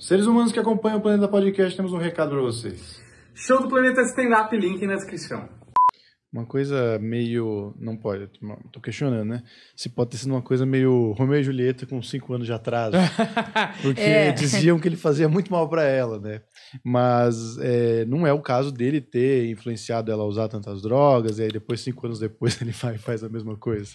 Seres humanos que acompanham o Planeta Podcast, temos um recado para vocês. Show do Planeta Stand Up, link na descrição. Uma coisa meio. Não pode, tô questionando, né? Se pode ter sido uma coisa meio Romeu e Julieta com 5 anos de atraso. Porque é. diziam que ele fazia muito mal para ela, né? Mas é, não é o caso dele ter influenciado ela a usar tantas drogas, e aí depois, cinco anos depois, ele vai e faz a mesma coisa.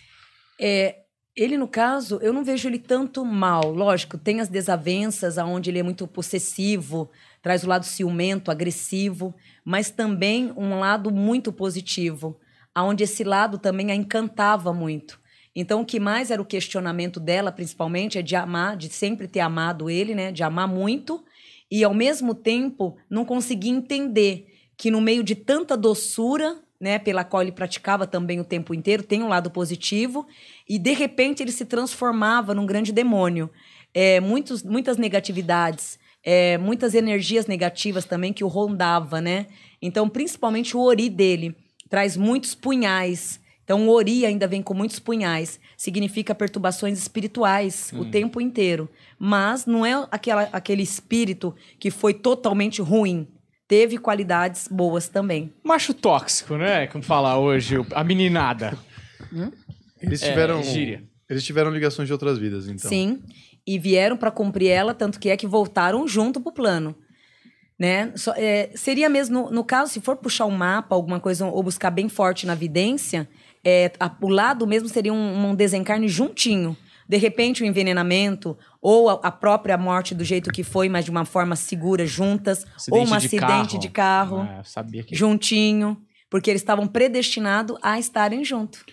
É, ele, no caso, eu não vejo ele tanto mal. Lógico, tem as desavenças, aonde ele é muito possessivo, traz o lado ciumento, agressivo, mas também um lado muito positivo, aonde esse lado também a encantava muito. Então, o que mais era o questionamento dela, principalmente, é de amar, de sempre ter amado ele, né? De amar muito e, ao mesmo tempo, não conseguir entender que, no meio de tanta doçura, né, pela qual ele praticava também o tempo inteiro, tem um lado positivo, e de repente ele se transformava num grande demônio. É, muitos, muitas negatividades, é, muitas energias negativas também que o rondava, né? Então, principalmente o ori dele, traz muitos punhais. Então, o ori ainda vem com muitos punhais. Significa perturbações espirituais hum. o tempo inteiro. Mas não é aquela, aquele espírito que foi totalmente ruim teve qualidades boas também. Macho tóxico, né? Como fala hoje a meninada. Hum? Eles é, tiveram. É, eles tiveram ligações de outras vidas, então. Sim. E vieram para cumprir ela, tanto que é que voltaram junto pro plano. Né? é, seria mesmo, no, no, caso, se for puxar um mapa, alguma coisa, ou buscar bem forte na vidência, é, a, o lado mesmo seria um, um desencarne juntinho. De repente, o envenenamento ou a, própria morte do jeito que foi, mas de uma forma segura, juntas, acidente ou um de acidente carro. de carro, ah, que... juntinho, porque eles estavam predestinados a estarem juntos.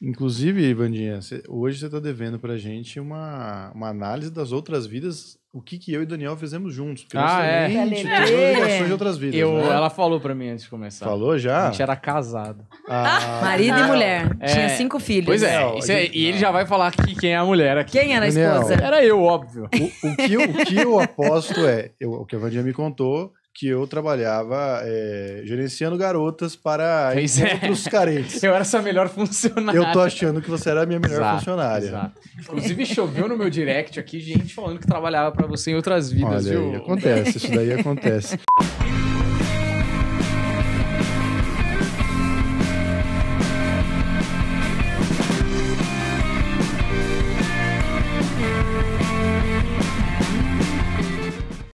Inclusive, Ivandinha, hoje você está devendo para a gente uma, uma análise das outras vidas o que, que eu e Daniel fizemos juntos. Porque ah, é. Gente, é. de outras vidas. Eu, né? Ela falou pra mim antes de começar. Falou já? A gente era casado. Ah. Marido não. e mulher. É. Tinha cinco filhos. Pois é. Não, é e ele já vai falar que quem é a mulher aqui. Quem era a esposa? Era eu, óbvio. O, o, que, o que eu aposto é, eu, o que a Vandinha me contou que eu trabalhava é, gerenciando garotas para os é. carentes. Eu era sua melhor funcionária. Eu tô achando que você era a minha melhor exato, funcionária. Exato. Inclusive, choveu no meu direct aqui gente falando que trabalhava para você em outras vidas, Olha viu? Aí, acontece, isso daí acontece.